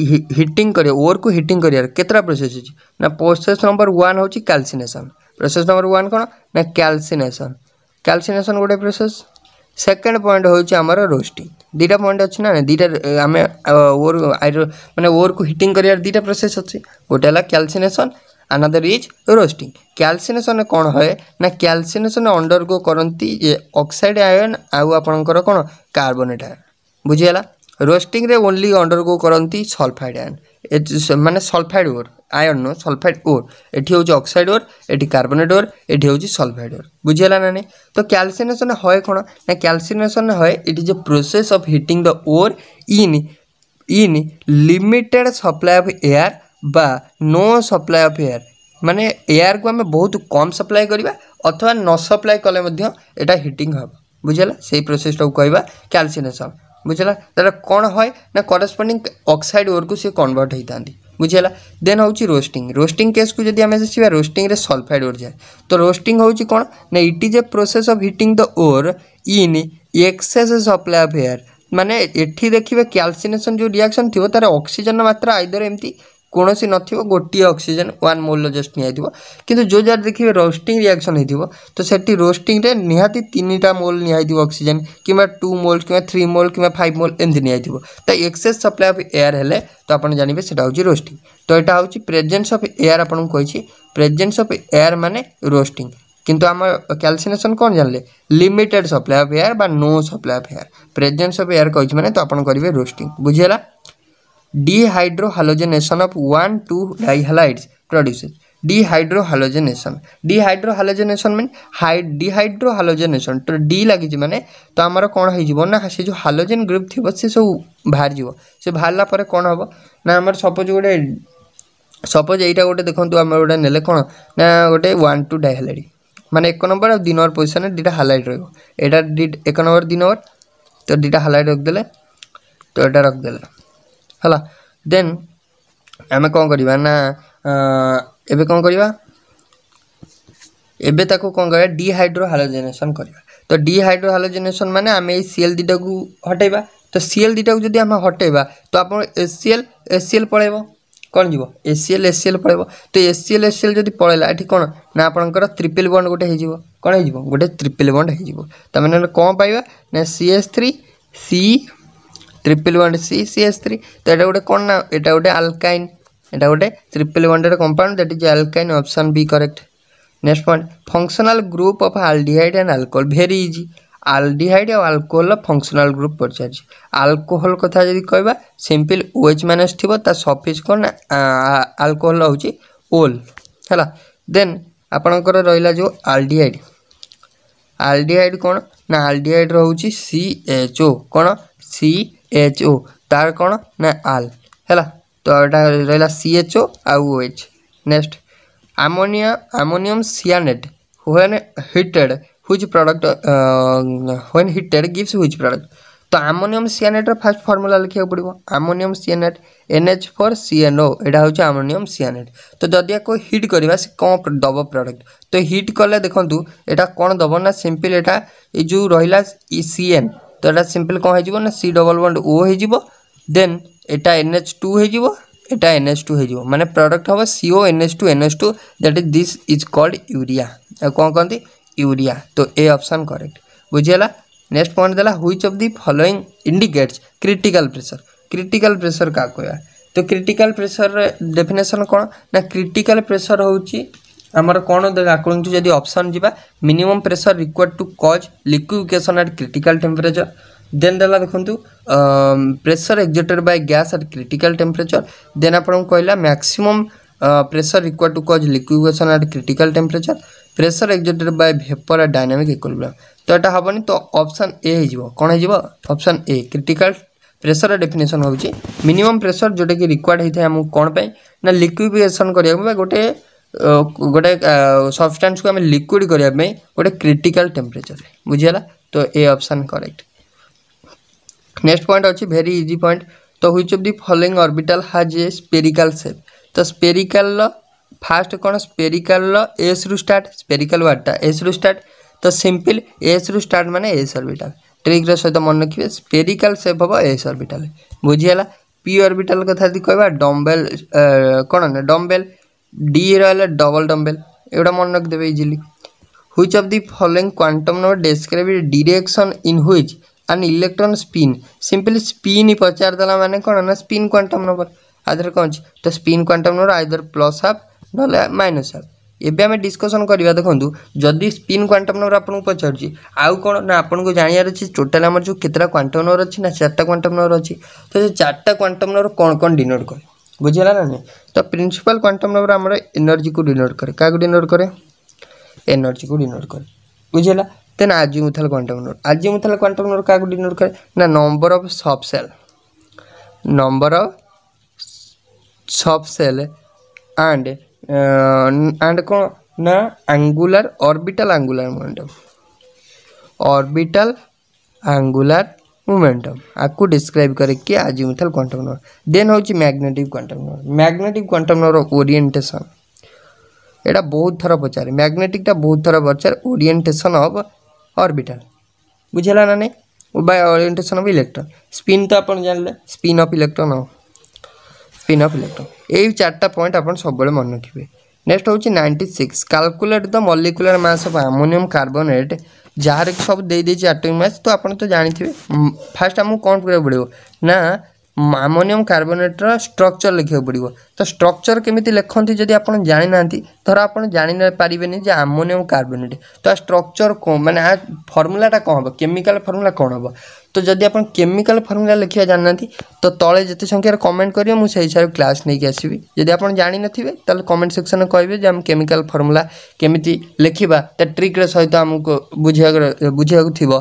ହିଟିଂ କରିବା ଓରକୁ ହିଟିଂ କରିବାର କେତେଟା ପ୍ରୋସେସ୍ ଅଛି ନା ପ୍ରୋସେସ୍ ନମ୍ବର ୱାନ୍ ହେଉଛି କ୍ୟାଲସିନେସନ୍ ପ୍ରୋସେସ୍ ନମ୍ବର ୱାନ୍ କ'ଣ ନା କ୍ୟାଲସିନେସନ୍ କ୍ୟାଲସିନେସନ୍ ଗୋଟେ ପ୍ରୋସେସ୍ ସେକେଣ୍ଡ ପଏଣ୍ଟ ହେଉଛି ଆମର ରୋଷ୍ଟିଂ ଦୁଇଟା ପଏଣ୍ଟ ଅଛି ନା ଦୁଇଟା ଆମେ ଓର୍ ଆଇର ମାନେ ଓର୍କୁ ହିଟିଂ କରିବାର ଦୁଇଟା ପ୍ରୋସେସ୍ ଅଛି ଗୋଟେ ହେଲା calcination another is roasting calcination କ'ଣ ହୁଏ ନା କ୍ୟାଲସିନେସନ୍ ଅଣ୍ଡରଗୋ କରନ୍ତି ଅକ୍ସାଇଡ଼ ଆୟନ୍ ଆଉ ଆପଣଙ୍କର କ'ଣ କାର୍ବୋନେଟ୍ ଆୟନ୍ ବୁଝିଗଲା ରୋଷ୍ଟିଂରେ ଓନ୍ଲି ଅଣ୍ଡରଗୋ କରନ୍ତି ସଲଫାଇଡ୍ ଆୟନ୍ ମାନେ ସଲଫାଇଡ୍ ଓର୍ ଆୟନ୍ ନୁହଁ ସଲଫାଇଡ୍ ଓର୍ ଏଠି ହେଉଛି ଅକ୍ସାଇଡ୍ ଓର୍ ଏଠି କାର୍ବୋନେଟ୍ ଓର୍ ଏଠି ହେଉଛି ସଲଫାଇଡ୍ ଓର୍ ବୁଝିହେଲା ନା ନାହିଁ ତ କ୍ୟାଲସିନେସନ୍ ହଏ କ'ଣ ନା କ୍ୟାଲସିନେସନ୍ ହଏ it is a process of heating the ore in in limited supply of air ବା ନୋ ସପ୍ଲାଏ ଅଫ୍ ଏୟାର୍ ମାନେ ଏୟାର୍କୁ ଆମେ ବହୁତ କମ୍ ସପ୍ଲାଏ କରିବା ଅଥବା ନ ସପ୍ଲାଏ କଲେ ମଧ୍ୟ ଏଇଟା ହିଟିଂ ହେବ ବୁଝିହେଲା ସେଇ ପ୍ରୋସେସ୍ଟାକୁ କହିବା କ୍ୟାଲସିନେସନ୍ ବୁଝିଲା ତାହେଲେ କ'ଣ ହୁଏ ନା କରସ୍ପଣ୍ଡିଂ ଅକ୍ସାଇଡ୍ ଓର୍କୁ ସେ କନଭର୍ଟ ହୋଇଥାନ୍ତି ବୁଝିଲା ଦେନ୍ ହେଉଛି ରୋଷ୍ଟିଂ ରୋଷ୍ଟିଂ କେସ୍କୁ ଯଦି ଆମେ ଆସିବା ରୋଷ୍ଟିଂରେ ସଲ୍ଫାଇଡ୍ ଓର୍ ଯାଏ ତ ରୋଷ୍ଟିଂ ହେଉଛି କ'ଣ ନା it is a process of heating the ore in excess supply of air ମାନେ ଏଠି ଦେଖିବେ କ୍ୟାଲସିନେସନ୍ ଯେଉଁ ରିଆକ୍ସନ୍ ଥିବ ତା'ର ଅକ୍ସିଜେନ୍ ମାତ୍ରା ଆଇଦର ଏମିତି କୌଣସି ନଥିବ ଗୋଟିଏ ଅକ୍ସିଜେନ୍ ୱାନ୍ ମୋଲ୍ର ଜଷ୍ଟ ନିଆହେଇଥିବ କିନ୍ତୁ ଯେଉଁ ଜାଗାରେ ଦେଖିବେ ରୋଷ୍ଟିଂ ରିଆକ୍ସନ୍ ହେଇଥିବ ତ ସେଠି ରୋଷ୍ଟିଂରେ ନିହାତି ତିନିଟା ମୋଲ୍ ନିଆହେଇଥିବ ଅକ୍ସିଜେନ୍ କିମ୍ବା ଟୁ ମୋଲ୍ କିମ୍ବା ଥ୍ରୀ ମୋଲ୍ କିମ୍ବା ଫାଇଭ୍ ମୋଲ୍ ଏମିତି ନିଆହେଇଥିବ ତ ଏକ୍ସେସ୍ ସପ୍ଲାଏ ଅଫ୍ ଏୟାର୍ ହେଲେ ତ ଆପଣ ଜାଣିବେ ସେଇଟା ହେଉଛି ରୋଷ୍ଟିଂ ତ ଏଇଟା ହେଉଛି ପ୍ରେଜେନ୍ସ ଅଫ୍ ଏୟାର୍ ଆପଣଙ୍କୁ କହିଛି ପ୍ରେଜେନ୍ସ ଅଫ୍ ଏୟାର୍ ମାନେ ରୋଷ୍ଟିଂ কিন্তু আমার ক্যালসিনেসন কোণ জানলে লিমিটেড সপ্লাই অফ এয়ার বা no supply of air presence of air কইছি মানে তো আপন করিবে রোস্টিং বুঝিলা dehydrohalogenation of 1 2 dihalides produces dehydrohalogenation dehydrohalogenation mean হাই ডিহাইড্রোহালোজেনেশন তো ଡି ଲାଗିଛି ମାନେ ତ ଆମର କ'ଣ ହେଇଯିବ ନା ସେ ଯେଉଁ ହାଲୋଜେନ୍ ଗ୍ରୁପ୍ ଥିବ ସେ ସବୁ ବାହାରିଯିବ ସେ ବାହାରିଲା ପରେ କ'ଣ ହେବ ନା ଆମର ସପୋଜ୍ ଗୋଟେ ସପୋଜ୍ ଏଇଟା ଗୋଟେ ଦେଖନ୍ତୁ ଆମେ ଗୋଟେ ନେଲେ କ'ଣ ନା ଗୋଟେ ୱାନ୍ ଟୁ ଡାଇହାଲାଇଟ୍ ମାନେ ଏକ ନମ୍ବର ଆଉ ଦୁଇ ନମ୍ବର ପୋଜିସନ୍ରେ ଦୁଇଟା ହାଲାଇଟ୍ ରହିବ ଏଇଟା ଏକ ନମ୍ବର ଦୁଇ ନମ୍ବର ତ ଦୁଇଟା ହାଲାଇଟ୍ ରଖିଦେଲେ ତ ଏଇଟା ରଖିଦେଲେ ହେଲା ଦେନ୍ ଆମେ କ'ଣ କରିବା ନା ଏବେ କ'ଣ କରିବା ଏବେ ତାକୁ କ'ଣ କରିବା ଡିହାଇଡ୍ରୋ ହାଲୋଜେନେସନ୍ କରିବା ତ ଡିହାଇଡ୍ରୋ ହାଲୋଜେନେସନ୍ ମାନେ ଆମେ ଏଇ ସିଏଲ୍ ଦୁଇଟାକୁ ହଟାଇବା ତ ସିଏଲ୍ ଦୁଇଟାକୁ ଯଦି ଆମେ ହଟାଇବା ତ ଆପଣ ଏସିଏଲ୍ ଏସିଏଲ୍ ପଳାଇବ କ'ଣ ଯିବ ଏସିଏଲ୍ ଏସିଏଲ୍ ପଳାଇବ ତ ଏସିଏଲ୍ ଏସିଏଲ୍ ଯଦି ପଳାଇଲା ଏଠି କ'ଣ ନା ଆପଣଙ୍କର ତ୍ରିପିଲ୍ ବଣ୍ଡ ଗୋଟେ ହେଇଯିବ କ'ଣ ହେଇଯିବ ଗୋଟେ ତ୍ରିପିଲ୍ ବଣ୍ଡ ହେଇଯିବ ତା'ମାନେ କ'ଣ ପାଇବା ନା C S three C triple one C C S three ତ ଏଇଟା ଗୋଟେ କ'ଣ ନା ଏଇଟା ଗୋଟେ ଆଲକାଇନ୍ ଏଇଟା ଗୋଟେ ଟ୍ରିପଲ୍ ୱାନ୍ଟାର compound that is alkyne option B correct next point functional group of aldehyde and alcohol very easy aldehyde ଆଉ ଆଲକୋହଲର ଫଙ୍କସନାଲ୍ ଗ୍ରୁପ୍ ପଚାରିଛି ଆଲକୋହଲ କଥା ଯଦି କହିବା ସିମ୍ପଲ୍ ଓ ଏଚ୍ ମାଇନସ୍ ଥିବ ତା ସଫିସ୍ କ'ଣ ନା ଆଲକୋହଲ ହେଉଛି ଓଲ୍ ହେଲା ଦେନ୍ ଆପଣଙ୍କର ରହିଲା ଯେଉଁ ଆଲଡିହାଇଡ୍ ଆଲଡିହାଇଡ୍ କ'ଣ ନା ଆଲଡିହାଇଡ୍ ରହୁଛି ସି ଏଚ୍ ଓ କ'ଣ ସି ଏଚ୍ ଓ ତା'ର କ'ଣ ନା ଆଲ୍ ହେଲା ତ ଏଇଟା ରହିଲା ସି ଏଚ୍ ଓ ଆଉ O H next ammonia ammonium cyanate when heated which product when heated gives which product ତ ଆମୋନିୟମ୍ ସିଆନେଟ୍ର ଫାଷ୍ଟ ଫର୍ମୁଲା ଲେଖିବାକୁ ପଡ଼ିବ ammonium cyanate N H four C N O ଏଇଟା ହେଉଛି ଆମୋନିୟମ୍ ସିଆନେଟ୍ ତ ଯଦି ୟାକୁ ହିଟ୍ କରିବା ସେ କ'ଣ ଦେବ ପ୍ରଡ଼କ୍ଟ ତ ହିଟ୍ କଲେ ଦେଖନ୍ତୁ ଏଇଟା କ'ଣ ଦେବ ନା ସିମ୍ପଲ୍ ଏଇଟା ଏଇ ଯେଉଁ ରହିଲା ସି ଏନ୍ তো এটা সিম্পল কম হয়ে না সি ডবল বন্ড ও হয়ে দেন এটা এনএচ টু হয়ে এটা এনএচ টু হয়ে মানে প্রডক্ট হব CO NH two NH two that is this is called urea কম কহতি ইউরিয়া তো এ অপসନ୍ করেক্ট বুঝিগলা नेक्स्ट पॉइंट देला which of the following indicates critical pressure critical pressure क्या कह तो क्रिटिकल प्रेशर डेफिनेसन कौन ना क्रिटिकल प्रेशर हूँ ଆମର କ'ଣ ଆକର୍ଡିଂ ଟୁ ଯଦି ଅପସନ୍ ଯିବା minimum pressure required to cause liquefaction at critical temperature then ଦେଲା ଦେଖନ୍ତୁ pressure exerted by gas at critical temperature then ଆପଣଙ୍କୁ କହିଲା maximum pressure required to cause liquefaction at critical temperature pressure exerted by vapour at dynamic equilibrium ତ ଏଇଟା ହେବନି ତ option A ହେଇଯିବ କ'ଣ ହେଇଯିବ ଅପସନ୍ ଏ କ୍ରିଟିକାଲ୍ ପ୍ରେସର୍ର ଡେଫିନେସନ୍ ହେଉଛି ମିନିମମ୍ ପ୍ରେସର୍ ଯେଉଁଟାକି ରିକ୍ୱାର୍ଡ଼ ହେଇଥାଏ ଆମକୁ କ'ଣ ପାଇଁ ନା ଲିକ୍ୱିଫିକେସନ୍ କରିବା ପାଇଁ ବା ଗୋଟେ ଗୋଟେ ସବଷ୍ଟାନ୍ସକୁ ଆମେ ଲିକ୍ୱିଡ଼ କରିବା ପାଇଁ ଗୋଟେ କ୍ରିଟିକାଲ ଟେମ୍ପରେଚରରେ ବୁଝିଗଲା ତ A option correct next point ଅଛି ଭେରି ଇଜି ପଏଣ୍ଟ ତ which of the following orbital has a spherical shape ତ ସ୍ପେରିକାଲର ଫାଷ୍ଟ କ'ଣ ସ୍ପେରିକାଲର ଏସ୍ରୁ ଷ୍ଟାର୍ଟ ସ୍ପେରିକାଲ ୱାର୍ଡ଼ଟା ଏସ୍ରୁ ଷ୍ଟାର୍ଟ ତ ସିମ୍ପଲ୍ ଏସ୍ରୁ ଷ୍ଟାର୍ଟ ମାନେ ଏସ୍ ଅର୍ବିଟାଲ ଟ୍ରିକ୍ର ସହିତ ମନେ ରଖିବେ ସ୍ପେରିକାଲ ସେପ୍ ହେବ ଏସ୍ ଅର୍ବିଟାଲ ବୁଝିଗଲା ପି ଅର୍ବିଟାଲ କଥା ଯଦି କହିବା ଡମ୍ବେଲ୍ କ'ଣ ନା ଡମ୍ବେଲ୍ D ରହିଲା ଡବଲ୍ ଡମ୍ବେଲ୍ ଏଗୁଡ଼ା ମନେ ରଖିଦେବେ easily which of the following quantum number describe direction in which and electron spin simply spin ପଚାରିଦେଲା ମାନେ କ'ଣ ନା ସ୍ପିନ୍ କ୍ୱାଣ୍ଟମ୍ ନମ୍ବର ଆଧାରେ କ'ଣ ଅଛି ତ spin quantum number either plus half ନହେଲେ ମାଇନସ୍ ହାଫ୍ ଏବେ ଆମେ ଡିସ୍କସନ୍ କରିବା ଦେଖନ୍ତୁ ଯଦି ସ୍ପିନ୍ କ୍ୱାଣ୍ଟମ୍ ନମ୍ବର ଆପଣଙ୍କୁ ପଚାରୁଛି ଆଉ କ'ଣ ନା ଆପଣଙ୍କୁ ଜାଣିବାର ଅଛି ଟୋଟାଲ୍ ଆମର ଯେଉଁ କେତେଟା କ୍ୱାଣ୍ଟମ୍ ନମ୍ବର ଅଛି ନା ଚାରିଟା କ୍ୱାଣ୍ଟମ୍ ନମ୍ବର ଅଛି ତ ସେ ଚାରିଟା କ୍ୱାଣ୍ଟମ୍ ନମ୍ବର କ'ଣ କ'ଣ ଡିନୋଟ୍ କରେ बुझेगा ना नहीं तो प्रिंसिपल क्वांटम नंबर आम एनर्जी को डिनोट कै क्या डिनोट कै एनर्जी को डिनोट करे बुझेगा then azimuthal quantum number azimuthal quantum number क्या डिनोट करे ना number of subshell number of subshell and and कौन ना angular orbital angular momentum orbital angular momentum आपको डिस्क्राइब करे कि आजीमुथल क्वांटम नंबर देन हूँ magnetic quantum number magnetic quantum number orientation यहाँ बहुत थर पचारे मैग्नेटिकटा बहुत थर पचार ओरिएंटेशन अफ अर्बिटाल बुझेगा ना नहीं by orientation of electron spin तो आप जानले spin of electron of spin of electron यही चार्टा पॉइंट आप सब मन रखिए नेक्स्ट हूँ ninety six calculate the molecular mass of ammonium carbonate ଯାହାର କି ସବୁ ଦେଇ ଦେଇଛି ଆଟମିକ୍ ମ୍ୟାଚ୍ ତ ଆପଣ ତ ଜାଣିଥିବେ ଫାର୍ଷ୍ଟ ଆମକୁ କ'ଣ କରିବାକୁ ପଡ଼ିବ ନା ଆମୋନିୟମ କାର୍ବୋନେଟ୍ର ଷ୍ଟ୍ରକ୍ଚର୍ ଲେଖିବାକୁ ପଡ଼ିବ ତ ଷ୍ଟ୍ରକ୍ଚର୍ କେମିତି ଲେଖନ୍ତି ଯଦି ଆପଣ ଜାଣିନାହାନ୍ତି ଧର ଆପଣ ଜାଣିପାରିବେନି ଯେ ଆମୋନିୟମ କାର୍ବୋନେଟ୍ ତ ଆ ଷ୍ଟ୍ରକ୍ଚର୍ କ'ଣ ମାନେ ଆ ଫର୍ମୁଲାଟା କ'ଣ ହେବ କେମିକାଲ୍ ଫର୍ମୁଲା କ'ଣ ହେବ ତ ଯଦି ଆପଣ କେମିକାଲ୍ ଫର୍ମୁଲା ଲେଖିବା ଜାଣିନାହାନ୍ତି ତ ତଳେ ଯେତେ ସଂଖ୍ୟାରେ କମେଣ୍ଟ କରିବେ ମୁଁ ସେଇ ହିସାବରେ କ୍ଲାସ୍ ନେଇକି ଆସିବି ଯଦି ଆପଣ ଜାଣିନଥିବେ ତାହେଲେ କମେଣ୍ଟ ସେକ୍ସନ୍ରେ କହିବେ ଯେ ଆମେ କେମିକାଲ୍ ଫର୍ମୁଲା କେମିତି ଲେଖିବା ତା ଟ୍ରିକ୍ର ସହିତ ଆମକୁ ବୁଝିବାକୁ ବୁଝିବାକୁ ଥିବ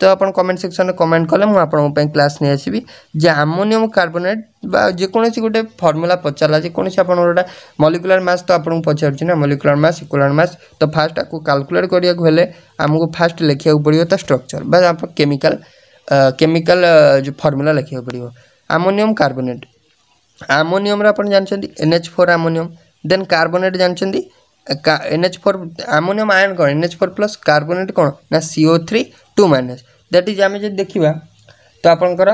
ତ ଆପଣ କମେଣ୍ଟ ସେକ୍ସନରେ କମେଣ୍ଟ କଲେ ମୁଁ ଆପଣଙ୍କ ପାଇଁ କ୍ଲାସ୍ ନେଇ ଆସିବି ଯେ ଆମୋନିୟମ କାର୍ବୋନେଟ୍ ବା ଯେକୌଣସି ଗୋଟେ ଫର୍ମୁଲା ପଚାରିଲା ଯେକୌଣସି ଆପଣଙ୍କର ଗୋଟେ ମଲିକୁଲାର ମାସ୍ ତ ଆପଣଙ୍କୁ ପଚାରୁଛି ନା ମଲିକୁଲାର ମାସ୍ ଇକୁଲାର ମାସ୍ ତ ଫାଷ୍ଟ ଆକୁ କାଲକୁଲେଟ୍ କରିବାକୁ ହେଲେ ଆମକୁ ଫାଷ୍ଟ ଲେଖିବାକୁ ପଡ଼ିବ ତା ଷ୍ଟ୍ରକ୍ଚର ବା ଆପଣ କେମିକାଲ କେମିକାଲ ଯେଉଁ ଫର୍ମୁଲା ଲେଖିବାକୁ ପଡ଼ିବ ଆମୋନିୟମ କାର୍ବୋନେଟ୍ ଆମୋନିୟମର ଆପଣ ଜାଣିଛନ୍ତି N H four ammonium then carbonate ଜାଣିଛନ୍ତି N H four ammonium ion କ'ଣ N H four plus carbonate କ'ଣ ନା C O three two minus that is ଆମେ ଯଦି ଦେଖିବା ତ ଆପଣଙ୍କର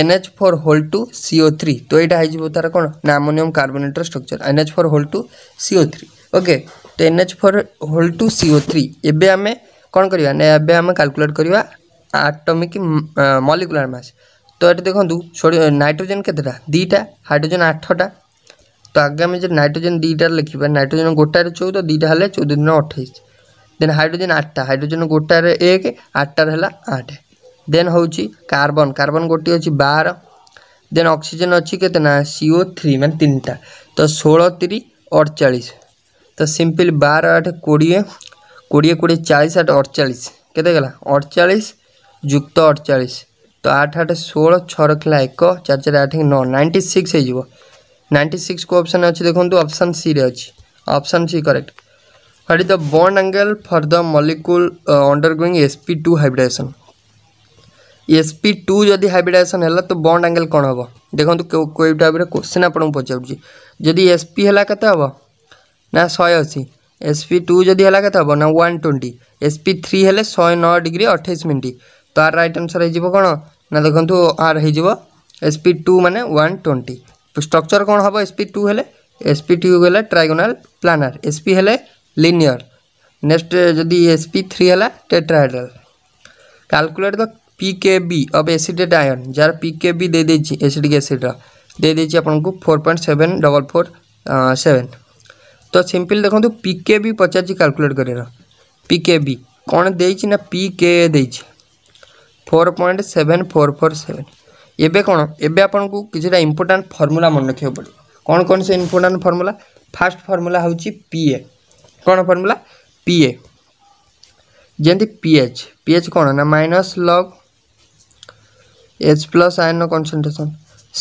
N H four whole two CO three ତ ଏଇଟା ହେଇଯିବ ତା'ର କ'ଣ ନା ଆମୋନିୟମ୍ କାର୍ବୋନେଟ୍ର structure N H four whole two CO three okay ତ N H four whole two CO three ଏବେ ଆମେ କ'ଣ କରିବା ନା ଏବେ ଆମେ କାଲକୁଲେଟ୍ କରିବା ଆଟମିକ୍ ମଲିକୁଲାର ମାସ୍ ତ ଏଠି ଦେଖନ୍ତୁ ନାଇଟ୍ରୋଜେନ୍ କେତେଟା ଦୁଇଟା ହାଇଡ୍ରୋଜେନ୍ ଆଠଟା তো আগে আমি যে নাইট্রোজেন দুইটার লিখিবা নাইট্রোজেন গোটার চৌদ দুইটা হলে চৌদ দিন অঠাইশ ଦେନ୍ ହାଇଡ୍ରୋଜେନ୍ ଆଠଟା ହାଇଡ୍ରୋଜେନ୍ ଗୋଟାରେ ଏକ ଆଠଟାରେ ହେଲା ଆଠ ଦେନ୍ ହେଉଛି କାର୍ବନ୍ କାର୍ବନ୍ ଗୋଟିଏ ଅଛି ବାର ଦେନ୍ ଅକ୍ସିଜେନ୍ ଅଛି କେତେ ନା ସିଓ ଥ୍ରୀ ମାନେ ତିନିଟା ତ ଷୋହଳ ତିରି ଅଡ଼ଚାଳିଶ ତ ସିମ୍ପଲି ବାର ଆଠ କୋଡ଼ିଏ କୋଡ଼ିଏ କୋଡ଼ିଏ ଚାଳିଶ ଆଠ ଅଡ଼ଚାଳିଶ କେତେ ଗଲା ଅଡ଼ଚାଳିଶ ଯୁକ୍ତ ଅଡ଼ଚାଳିଶ ତ ଆଠ ଆଠ ଷୋହଳ ଛଅ ରଖିଲା ଏକ ଚାରି ଚାରି ଆଠ ନଅ ନାଇଣ୍ଟି ସିକ୍ସ ହେଇଯିବ ନାଇଣ୍ଟି ସିକ୍ସ କେଉଁ ଅପସନ୍ ଅଛି ଦେଖନ୍ତୁ ଅପସନ୍ ସିରେ ଅଛି option C correct That the the bond angle the molecule molecule uh, two sp2 SP two जदि हाइब्रिडाइजेसन है तो बंड आंगेल कौन हम देखो कई टाइप क्वेश्चन आपको पचार एसपी है के ना शहे अशी एसपी टू जदि है के ना वन ट्वेंटी एसपी थ्री है शहे नौ डिग्री अठाई मिनट तो आर रईट आनसर हो कौन ना देखो आर हो एसपी टू मान वन ट्वेंटी स्ट्रक्चर कौन हम एसपी टू है एसपी टू है ट्राइगोनाल प्लानार एसपी है লিনিয়র নেক্সট যদি এসপি থ্রি হল tetrahedral calculate the pKb of acetate ion যার পিকেবি দেই দেইছি এসিডিক এসিডর দেই দেইছি আপনাকে 4.744 7 তো সিম্পল দেখন্তু পিকেবি পচাছি ক্যালকুলেট করির পিকেবি কোন দেইছি না পিকে দেইছি 4.7447 এবে কোন এবে আপনাকে কিছুটা ইম্পর্টেন্ট ফর্মুলা মনে রাখিব পড়িব কোন কোন সে ইম্পর্টেন্ট ফর্মুলা ফার্স্ট ফর্মুলা হচ্ছে পিএ कौन फर्मूला पी पीए जमी पीएच पीएच कौन ना माइनस लग एच प्लस आयन कनसनट्रेसन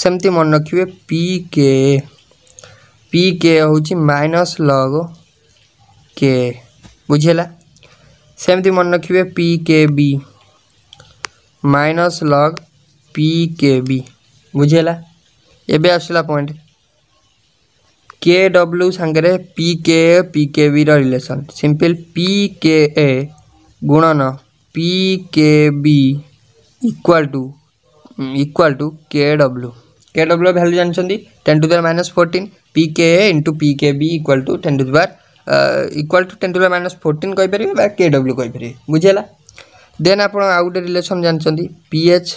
सेमती मन रखिए पीके पीके हूँ माइनस लग के बुझेगा सेमती मन रखिए पीके बी माइनस लग पीके बी बुझेगा एवं आसला पॉइंट के W Sange P K A P के वि रिलेसन सिंपल पी के ए गुणन P K B equal to equal to K W K W value जानते ten to the minus fourteen P K A into P K B equal to ten to the equal to ten to the minus fourteen कहींपर K W कहींपर बुझेगा then आप गोटे relation जानते P H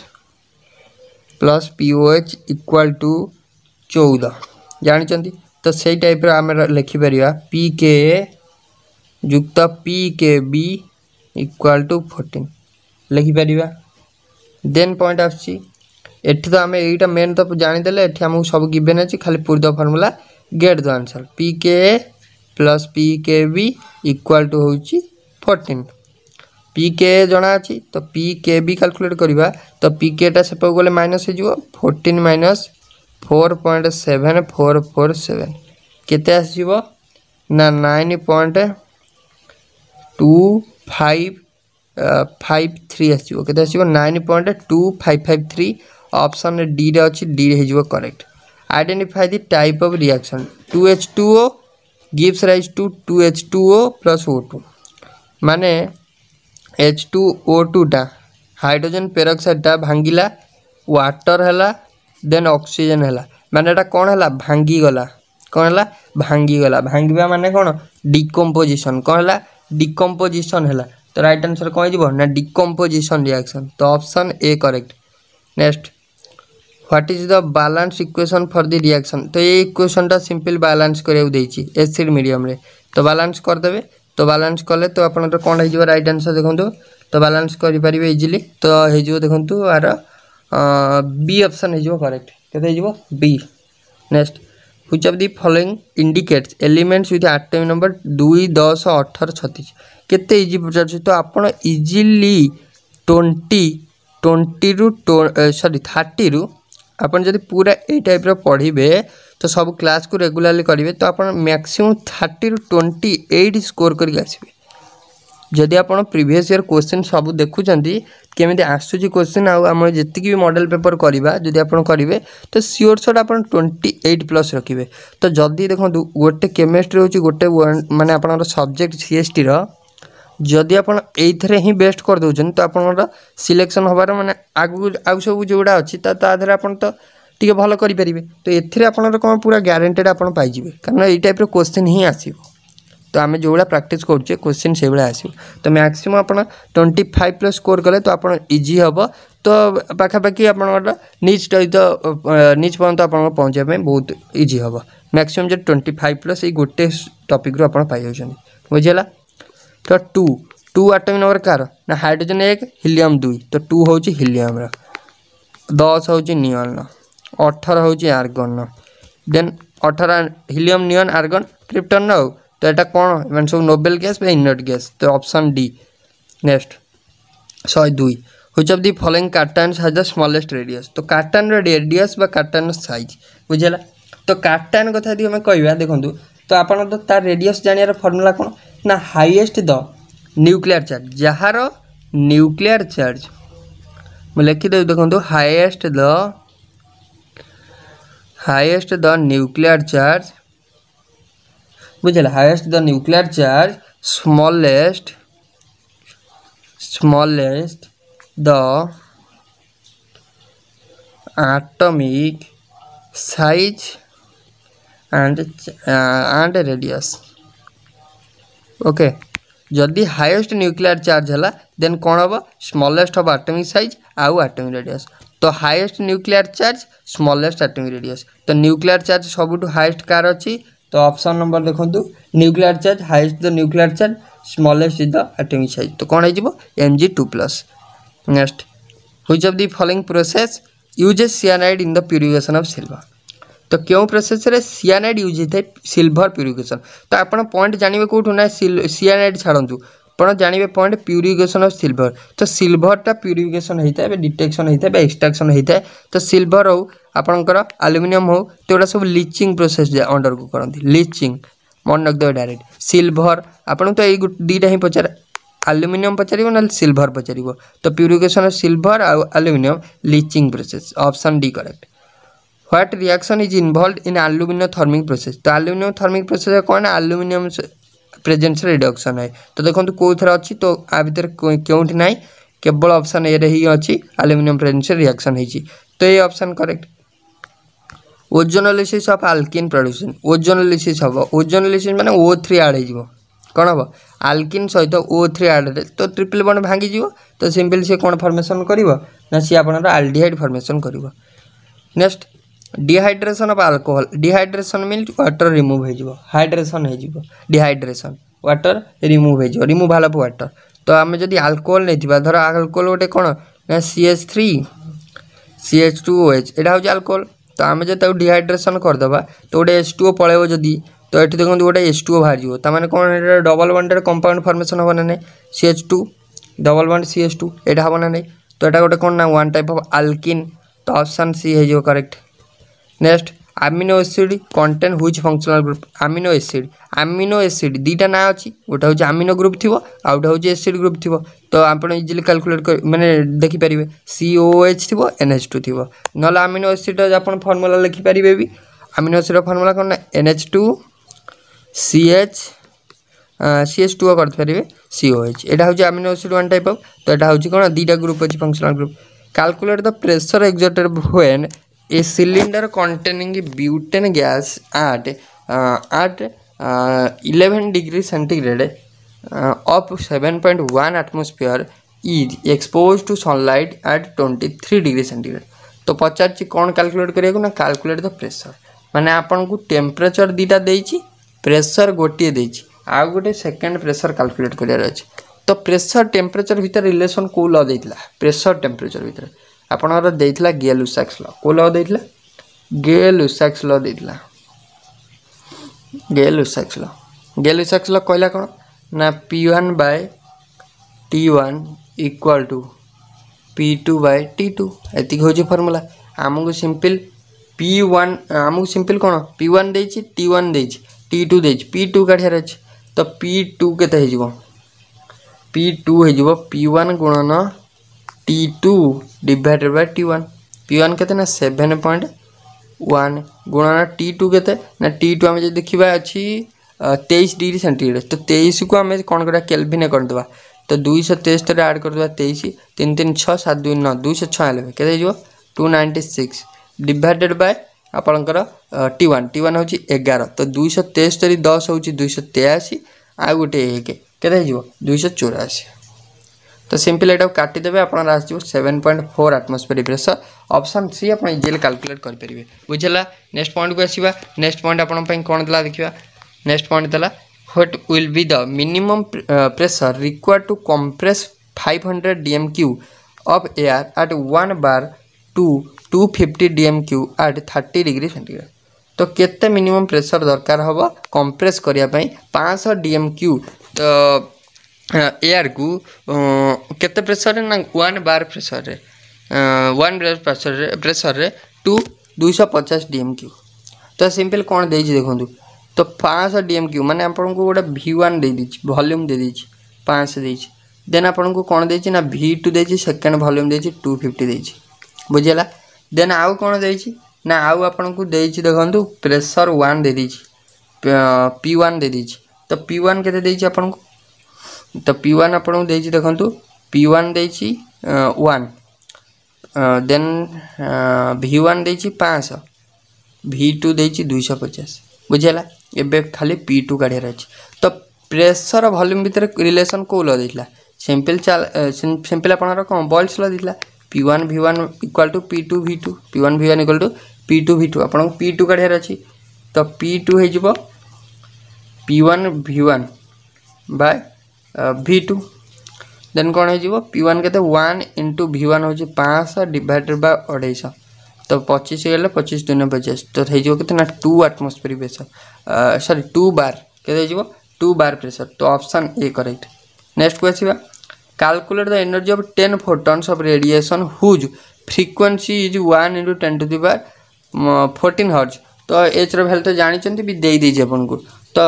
plus PO equal to चौदह जानते तो से टाइप आम लिखिपर पी के युक्त P K B equal to fourteen लिखिपर दे पॉइंट आठ तो आम यहाँ मेन तो जाणीदे ये आमको सब गिवेन अच्छे खाली पूरी formula get the answer P K plus P K B equal to हूँ फोर्टिन पी के जना तो पी के बी कैलकुलेट करवा तो पी केटा सेपट गले माइनस हो fourteen minus four point seven four four seven केत nine point two five five three आसत आस nine point two five five three option D अच्छी डी हो correct identify the type of reaction two H two O gives rise to two H two O plus O two मान H two O टूटा hydrogen पेरक्साइडा भांगा व्टर है ଦେନ୍ oxygen ହେଲା ମାନେ ଏଇଟା କ'ଣ ହେଲା ଭାଙ୍ଗିଗଲା କ'ଣ ହେଲା ଭାଙ୍ଗିଗଲା ଭାଙ୍ଗିବା ମାନେ କ'ଣ ଡିକମ୍ପୋଜିସନ୍ କ'ଣ ହେଲା ଡିକମ୍ପୋଜିସନ୍ ହେଲା ତ ରାଇଟ୍ ଆନ୍ସର୍ କ'ଣ ହେଇଯିବ ନା ଡିକମ୍ପୋଜିସନ୍ ରିଆକ୍ସନ୍ ତ option A correct next what is the balance equation for the reaction তো এই ইকুয়েশনটা সিম্পল বালান্স করাও দিয়েছি এসিড মিডিয়ামে তো বালান্স করেদেবে তো বালান্স কলে তো আপনার কোণ হয়ে রাইট আনসর দেখুন তো বালান্স করে পারে ইজিলি তো হয়ে দেখুন আর बी ऑप्शन हो करेक्ट के बी next which of the following indicates elements with atomic number দুই দশ অঠর ছতিশ কেতে ইজি পচারছি তো আপনার ইজিলি টোয়েন্টি টোয়েন্টি রু সরি থার্টি রু আপনার যদি পুরা এই টাইপর পড়বে তো সব ক্লাসকে রেগুলারলি করবে তো আপনার ম্যাক্সিমম থার্টি রু টোয়েন্টি এইট স্কোর করি আসবে ଯଦି ଆପଣ ପ୍ରିଭିୟସ୍ ଇୟର୍ କୋଶ୍ଚିନ୍ ସବୁ ଦେଖୁଛନ୍ତି କେମିତି ଆସୁଛି କୋଶ୍ଚିନ୍ ଆଉ ଆମର ଯେତିକି ବି ମଡ଼େଲ୍ ପେପର୍ କରିବା ଯଦି ଆପଣ କରିବେ ତ ସିଓର୍ ସଟ୍ ଆପଣ ଟ୍ୱେଣ୍ଟି ଏଇଟ୍ ପ୍ଲସ୍ ରଖିବେ ତ ଯଦି ଦେଖନ୍ତୁ ଗୋଟେ କେମିଷ୍ଟ୍ରି ହେଉଛି ଗୋଟେ ମାନେ ଆପଣଙ୍କର ସବଜେକ୍ଟ ସି ଏସ୍ ଟିର ଯଦି ଆପଣ ଏଇଥିରେ ହିଁ ବେଷ୍ଟ କରିଦେଉଛନ୍ତି ତ ଆପଣଙ୍କର ସିଲେକ୍ସନ୍ ହେବାର ମାନେ ଆଗକୁ ଆଉ ସବୁ ଯେଉଁଗୁଡ଼ା ଅଛି ତା ଦେହରେ ଆପଣ ତ ଟିକେ ଭଲ କରିପାରିବେ ତ ଏଥିରେ ଆପଣଙ୍କର କ'ଣ ପୁରା ଗ୍ୟାରେଣ୍ଟେଡ଼୍ ଆପଣ ପାଇଯିବେ କାରଣ ଏଇ ଟାଇପ୍ର କୋଶ୍ଚିନ୍ ହିଁ ଆସିବ तो आम जो भाई प्राक्ट करे क्वेश्चन से भाई आसो तो मैक्सीम आप ट्वेंटी फाइव प्लस स्कोर कले तो आप इजी हे तो पखापाखी आप निज सहित निज पर्यत आप पहुँचाप बहुत इजी हे मैक्सीम जो ट्वेंटी फाइव प्लस ये गोटे टपिक्रु आप बुझेगा तो टू टू आटमिक नंबर कार ना हाइड्रोजेन एक हिलियम दुई तो टू हूँ हिलियम रस हूँ नियन रठर हूँ आर्गन रेन अठर हिलियम नियन आर्गन क्रिप्टन ना তো এটা କ'ଣ ଏମାନେ ସବୁ ନୋବେଲ୍ ଗ୍ୟାସ୍ ବା ଇନର୍ଟ ଗ୍ୟାସ୍ ତ ଅପସନ୍ ଡି ନେକ୍ସଟ ଶହେ ଦୁଇ which of the following cations has the smallest radius তো কার্টানর রেডিয়স বা কার্টানর সাইজ বুঝলা তো কার্টান কথা যদি আমি কহবা দেখুন তো আপনার তো তার রেডিয়স জাণিবার ফর্মুলা কোণ না হাইয়েস্ট দ নিউক্লিয়ার চার্জ যাহার নিউক্লিয়ার চার্জ লিখিদেব দেখুন highest the highest the nuclear charge বুঝলে highest the nuclear charge smallest smallest the atomic size and and radius okay যদি হাইয়েস্ট নিউক্লিয়ার চার্জ হল দেন কোণ হব স্মলেস্ট হব আটমিক সাইজ আউ আটমিক রেডিয়াস তো highest nuclear charge smallest atomic radius তো nuclear charge সবুঠু হাইয়েস্ট কার অছি তো ଅପସନ୍ ନମ୍ବର ଦେଖନ୍ତୁ nuclear charge highest the nuclear charge smallest is the atomic size ତ କ'ଣ ହେଇଯିବ M G two plus next which of the following process uses cyanide in the purification of silver ତ କେଉଁ ପ୍ରୋସେସ୍ରେ ସିଆନାଇଡ୍ ୟୁଜ୍ ହେଇଥାଏ silver purification ତ ଆପଣ point ଜାଣିବେ କେଉଁଠୁ ନା ସିଆନାଇଡ୍ ଛାଡ଼ନ୍ତୁ आपत जानवे पॉइंट प्यूरीफिकेसन अफ सिल्भर तो सिल्भरटा प्यूरीफिकेसन होता है डिटेक्शन होता है एक्सट्राक्शन होता है तो सिल्भर हो आप आलुमिनियम हो तो यह सब लिचिंग प्रोसेस अंडर को करती लिचिंग मन रखे डायरेक्ट सिल्भर आपन दुटा ही पचार आलुमिनियम पचार ना सिल्भर पचार तो प्यूरीफिकेसन अफ सिल्भर आउ aluminium leaching process option D correct what reaction is involve in aluminium thermic process तो आलुमिनियम थर्मिक प्रोसेस कौन आलुमिनियम ପ୍ରେଜେନ୍ସ ରିଡକ୍ସନ୍ ହଏ ତ ଦେଖନ୍ତୁ କେଉଁଥିରେ ଅଛି ତ ଆ ଭିତରେ କେଉଁଠି ନାହିଁ କେବଳ ଅପସନ୍ ଏରେ ହିଁ ଅଛି ଆଲୁମିନିୟମ୍ ପ୍ରେଜେନ୍ସ ରିଆକ୍ସନ୍ ହେଇଛି ତ ଏଇ option correct ozonolysis of alkene production ozonolysis ହେବ ଓଜୋନୋଲିସିସ୍ ମାନେ ଓ ଥ୍ରୀ ଆଡ଼୍ ହେଇଯିବ କ'ଣ ହେବ ଆଲକିନ୍ ସହିତ ଓ ଥ୍ରୀ ଆଡ଼ରେ ତ ଟ୍ରିପଲ୍ ବଣ୍ଡ ଭାଙ୍ଗିଯିବ ତ ସିମ୍ପଲି ସିଏ କ'ଣ ଫର୍ମେସନ୍ କରିବ ନା ସିଏ ଆପଣଙ୍କର ଆଲଡିହାଇଡ୍ ଫର୍ମେସନ୍ କରିବ ନେକ୍ସଟ ডিহাইড্রেসন বা alcohol dehydration means water remove হয়ে যাব হাইড্রেসন হয়ে যাব ডিহাইড্রেসন ওয়াটর রিমুভ হয়ে যাব রিমুভাল অফ ওয়াটর তো আমি যদি আলকোহল নেইথিবা ধর আলকোহল গোটে কোণ না C H three C H two O H এটা হচ্ছে আলকোহল তো আমি যদি তাকে ডিহাইড্রেসন করেদেবা তো গোটে এচ টু ও পলাইব যদি তো এটি দেখুন গোটে এচ টু ও বাহারি তা মানে কোণ এটা ডবল বন্ডেড কম্পাউন্ড ফর্মেসন হব না নাই C H two double bond C H two এটা হব না নাই তো এটা গোটে কোণ না ওয়ান টাইপ অফ আলকিন তো অপসান সি হয়ে যাব correct next amino acid contain which functional group amino acid amino acid ଦୁଇଟା ନାଁ ଅଛି ଗୋଟେ ହେଉଛି ଆମିନୋ ଗ୍ରୁପ୍ ଥିବ ଆଉ ଗୋଟେ ହେଉଛି ଏସିଡ୍ ଗ୍ରୁପ୍ ଥିବ ତ ଆପଣ ଇଜିଲି କାଲକୁଲେଟ୍ ମାନେ ଦେଖିପାରିବେ ସି ଓ ଏଚ୍ ଥିବ ଏନ୍ ଏଚ୍ ଟୁ ଥିବ ନହେଲେ ଆମିନୋ ଏସିଡ଼୍ର ଆପଣ ଫର୍ମୁଲା ଲେଖିପାରିବେ ବି ଆମିନୋ ଏସିଡ଼୍ର ଫର୍ମୁଲା କ'ଣ ନା N H two C H C H two କରିପାରିବେ ସି ଓ ଏଚ୍ ଏଇଟା ହେଉଛି amino acid one type of ତ ଏଇଟା ହେଉଛି କ'ଣ ଦୁଇଟା ଗ୍ରୁପ୍ ଅଛି functional group calculate the pressure exerted when a cylinder containing butane gas at at eleven degree centigrade of seven point one atmosphere is expose to sunlight at twenty three degree centigrade तो पचार कौन calculate करा ना the pressure मैंने आपको temperature दुटा दे pressure गोटे दे गोटे सेकेंड प्रेसर कालकुलेट कर तो प्रेसर टेम्परेचर भितर रिलेसन कौ ला प्रेसर टेम्परेचर भितर आपणर दे गेल उसाक्स ल को लाला गेल उसाक्स ला गेल उसाक्स ल गेल उसाक्स ल कहला कौन ना P one by T one equal to P two by T two एत हूँ फर्मूला आमको सिंपल पी ओन आमको सिंपल कौन पी ओन दे ओन दे टू दे पी टू का तो पी टू के पी टू हो पी ओन गुणन T two divided by T one P one के सेभेन पॉइंट वन गुण टी टू के टी टू आम जो देखा अच्छी तेईस डिग्री सेंटीग्रेड तो तेईस को आम कौन कर केलभिन करदे तो दुईश तेस्तर आड करदे तेईस तीन तीन छः सात दुई नौ दुई छयानबे के two ninety six divided by आपणकर टी वन टी वन होगार तो दुई तेस्तरी दस ଦଶ दुई ଦୁଇଶହ आउ गोटे एक ଏକ दुई चौराशी তো ସିମ୍ପଲି ଏଇଟାକୁ କାଟିଦେବେ ଆପଣଙ୍କର ଆସିଯିବ seven point four atmospheric pressure option C ଆପଣ ଇଜିଲି କାଲକୁଲେଟ୍ କରିପାରିବେ ବୁଝିଲା ନେକ୍ସଟ ପଏଣ୍ଟକୁ ଆସିବା ନେକ୍ସଟ ପଏଣ୍ଟ ଆପଣଙ୍କ ପାଇଁ କ'ଣ ଦେଲା ଦେଖିବା ନେକ୍ସଟ ପଏଣ୍ଟ ଦେଲା what will be the minimum pressure required to compress five hundred D M cu of air at one bar to two fifty D M cu at thirty degree centigrade तो केते minimum pressure दरकार हम compress करने पाँच D M Q तो ଏଆର୍କୁ କେତେ ପ୍ରେସର୍ରେ ନା one ବାର୍ ପ୍ରେସର୍ରେ one ବାର ପ୍ରେସର୍ରେ ପ୍ରେସର୍ରେ ଟୁ ଦୁଇଶହ ପଚାଶ ଡି ଏମ୍ କ୍ୟୁ ତ ସିମ୍ପଲ୍ କ'ଣ ଦେଇଛି ଦେଖନ୍ତୁ ତ ପାଞ୍ଚଶହ ଡି ଏମ୍ କ୍ୟୁ ମାନେ ଆପଣଙ୍କୁ ଗୋଟେ ଭି ୱାନ୍ ଦେଇଦେଇଛି ଭଲ୍ୟୁମ୍ ଦେଇଦେଇଛି ପାଞ୍ଚଶହ ଦେଇଛି ଦେନ୍ ଆପଣଙ୍କୁ କ'ଣ ଦେଇଛି ନା ଭି ଟୁ ଦେଇଛି ସେକେଣ୍ଡ ଭଲ୍ୟୁମ୍ ଦେଇଛି ଟୁ ଫିଫ୍ଟି ଦେଇଛି ବୁଝିହେଲା ଦେନ୍ ଆଉ କ'ଣ ଦେଇଛି ନା ଆଉ ଆପଣଙ୍କୁ ଦେଇଛି ଦେଖନ୍ତୁ ପ୍ରେସର୍ ୱାନ୍ ଦେଇଦେଇଛି ପି ୱାନ୍ ଦେଇଦେଇଛି ତ ପି ୱାନ୍ କେତେ ଦେଇଛି ଆପଣଙ୍କୁ ତ ପି ୱାନ୍ ଆପଣଙ୍କୁ ଦେଇଛି ଦେଖନ୍ତୁ ପି ୱାନ୍ ଦେଇଛି ୱାନ୍ ଦେନ୍ ଭି ୱାନ୍ ଦେଇଛି ପାଞ୍ଚଶହ ଭି ଟୁ ଦେଇଛି ଦୁଇଶହ ପଚାଶ ବୁଝିହେଲା ଏବେ ଖାଲି ପି ଟୁ କାଢ଼ିବାର ଅଛି ତ ପ୍ରେସର ଭଲ୍ୟୁମ୍ ଭିତରେ ରିଲେସନ୍ କେଉଁ ଲ ଦେଇଥିଲା ସିମ୍ପଲ୍ ସିମ୍ପଲ୍ ଆପଣଙ୍କର କ'ଣ ବଲ୍ସ ଲ ଦେଇଥିଲା P one V one equal to P two V two P one V one equal to P two V two ଆପଣଙ୍କୁ ପି ଟୁ କାଢ଼ିବାର ଅଛି ତ ପି ଟୁ ହେଇଯିବ P one V one by V two then कौन हो P one के one into V one हो पाँच डिडेड बाय अढ़ईश तो पचिश गले पचिश दिन पचास तो होते कत two atmosphere pressure sorry two bar के टू बार प्रेसर तो अपसन ए करेक्ट नेक्स्ट को आसवा calculate the energy of ten photons of radiation whose frequency is one into ten to the power fourteen hertz तो एज्र value तो जानते भी देदेज आपको ତ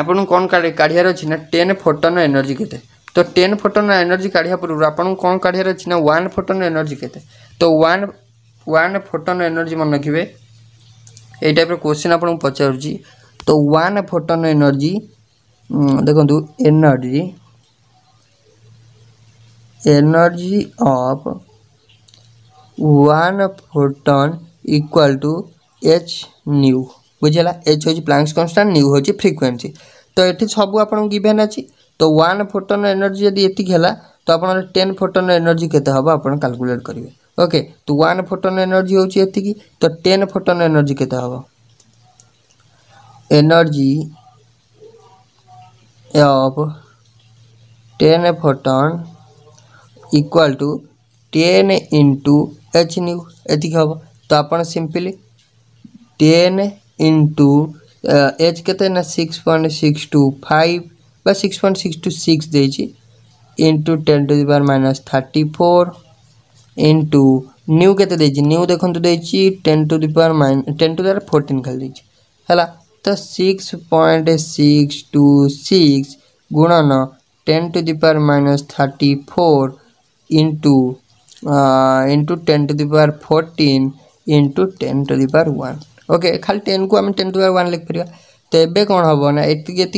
ଆପଣଙ୍କୁ କ'ଣ କାଢ଼ିବାର ଅଛି ନା ଟେନ୍ ଫୋଟନ୍ର ଏନର୍ଜି କେତେ ତ ଟେନ୍ ଫୋଟନ୍ର ଏନର୍ଜି କାଢ଼ିବା ପୂର୍ବରୁ ଆପଣଙ୍କୁ କ'ଣ କାଢ଼ିବାର ଅଛି ନା ୱାନ୍ ଫୋଟନ୍ର ଏନର୍ଜି କେତେ ତ ୱାନ୍ ୱାନ୍ ଫୋଟନ୍ର ଏନର୍ଜି ମନେ ରଖିବେ ଏଇ ଟାଇପ୍ର କୋଶ୍ଚିନ୍ ଆପଣଙ୍କୁ ପଚାରୁଛି ତ ୱାନ୍ ଫୋଟନ୍ର ଏନର୍ଜି ଦେଖନ୍ତୁ energy energy of one photon equal to H nu ବୁଝିଲା ଏଚ୍ ହେଉଛି ପ୍ଲାଙ୍କ୍ସ କନଷ୍ଟାଣ୍ଟ ନ୍ୟୁ ହେଉଛି ଫ୍ରିକ୍ୱେନ୍ସି ତ ଏଠି ସବୁ ଆପଣଙ୍କୁ ଗିଭେନ୍ ଅଛି ତ ୱାନ୍ ଫୋଟନ୍ର ଏନର୍ଜି ଯଦି ଏତିକି ହେଲା ତ ଆପଣଙ୍କର ଟେନ୍ ଫୋଟନ୍ର ଏନର୍ଜି କେତେ ହେବ ଆପଣ କାଲକୁଲେଟ୍ କରିବେ ଓକେ ତ ୱାନ୍ ଫୋଟନ୍ ଏନର୍ଜି ହେଉଛି ଏତିକି ତ ଟେନ୍ ଫୋଟନ୍ ଏନର୍ଜି କେତେ ହେବ energy of ten photon equal to ten into H nu एति हम तो आप सिंपली टेन इंटू एच के six point six two five बा six point six two six देजी ten to the power minus thirty four into nu के nu देखो ten to the power minus ten to द्वारा fourteen खाली है तो six point six two six गुणन ten to the power minus thirty four into into ten to the power fourteen into ten to the power one okay खाली ten को आम ten to one लिखिपर तो ये कौन हम ना ये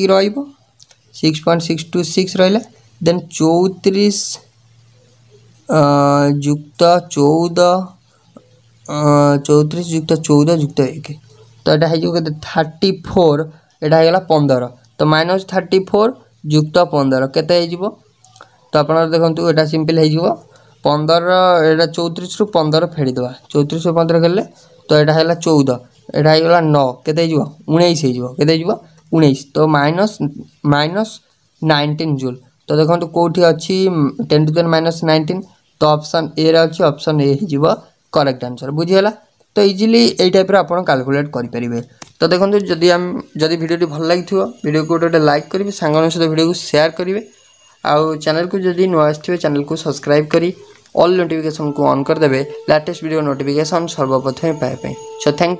रिक्स पॉइंट सिक्स टू सिक्स रहा दे चौतीस युक्त चौद चौतीस युक्त चौदह युक्त एक तो यहाँ हो गए थर्टी फोर यहाँ होगा पंदर तो माइनस थर्टी फोर युक्त पंदर के तो आप देखते यहाँ सिंपल हो पंदर यहाँ चौतीस रु पंदर फेड़ीदा चौतीस पंद्रह पंदर तो यहाँ है चौदह ଏଇଟା ହେଇଗଲା ନଅ କେତେ ହେଇଯିବ ଉଣେଇଶ ହେଇଯିବ କେତେ ହେଇଯିବ ଉଣେଇଶ ତ ମାଇନସ୍ ମାଇନସ୍ ନାଇଣ୍ଟିନ୍ ଜୁଲ୍ ତ ଦେଖନ୍ତୁ କେଉଁଠି ଅଛି ten to the minus nineteen ତ ଅପସନ୍ ଏରେ ଅଛି ଅପସନ୍ ଏ ହେଇଯିବ କରେକ୍ଟ ଆନ୍ସର୍ ବୁଝିଗଲା ତ ଇଜିଲି ଏଇ ଟାଇପ୍ର ଆପଣ କାଲକୁଲେଟ୍ କରିପାରିବେ ତ ଦେଖନ୍ତୁ ଯଦି ଆମେ ଯଦି ଭିଡ଼ିଓଟି ଭଲ ଲାଗିଥିବ ଭିଡ଼ିଓକୁ ଗୋଟେ ଗୋଟେ ଲାଇକ୍ କରିବେ ସାଙ୍ଗମାନଙ୍କ ସହିତ ଭିଡ଼ିଓକୁ ସେୟାର କରିବେ ଆଉ ଚ୍ୟାନେଲ୍କୁ ଯଦି ନୂଆ ଆସିଥିବେ ଚ୍ୟାନେଲ୍କୁ ସବସ୍କ୍ରାଇବ୍ କରି ଅଲ୍ ନୋଟିଫିକେସନ୍କୁ ଅନ୍ କରିଦେବେ ଲାଟେଷ୍ଟ ଭିଡ଼ିଓ ନୋଟିଫିକେସନ୍ ସର୍ବପ୍ରଥମେ ପାଇବା ପାଇଁ ସୋ ଥ୍ୟାଙ୍କ